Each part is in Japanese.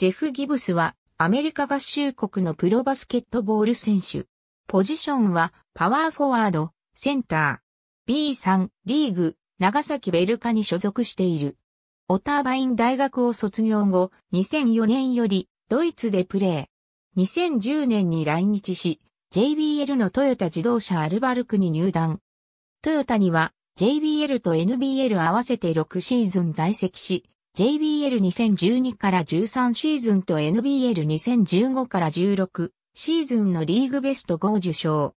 ジェフ・ギブスはアメリカ合衆国のプロバスケットボール選手。ポジションはパワーフォワード、センター。B3 リーグ長崎ベルカに所属している。オターバイン大学を卒業後、2004年よりドイツでプレー。2010年に来日し、JBL のトヨタ自動車アルバルクに入団。トヨタには JBL と NBL 合わせて6シーズン在籍し、JBL2012 から13シーズンと NBL2015 から16シーズンのリーグベスト5を受賞。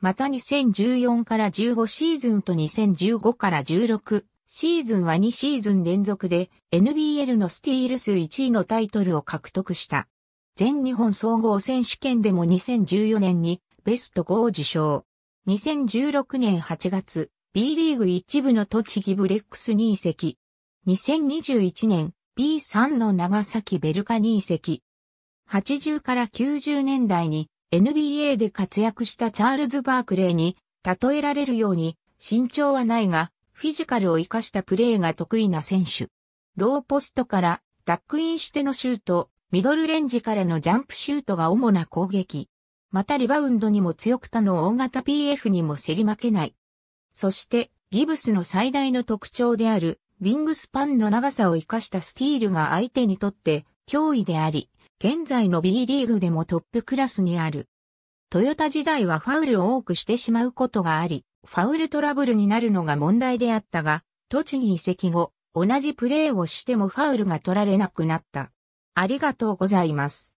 また2014から15シーズンと2015から16シーズンは2シーズン連続で NBL のスティール数1位のタイトルを獲得した。全日本総合選手権でも2014年にベスト5を受賞。2016年8月、B リーグ一部の栃木ブレックスに移籍。2021年 B3 の長崎ベルカニー席。80から90年代に NBA で活躍したチャールズ・バークレーに例えられるように身長はないがフィジカルを活かしたプレーが得意な選手。ローポストからダックインしてのシュート、ミドルレンジからのジャンプシュートが主な攻撃。またリバウンドにも強く他の大型 PF にも競り負けない。そしてギブスの最大の特徴であるウィングスパンの長さを生かしたスティールが相手にとって脅威であり、現在の B リーグでもトップクラスにある。トヨタ時代はファウルを多くしてしまうことがあり、ファウルトラブルになるのが問題であったが、栃木移籍後、同じプレーをしてもファウルが取られなくなった。ありがとうございます。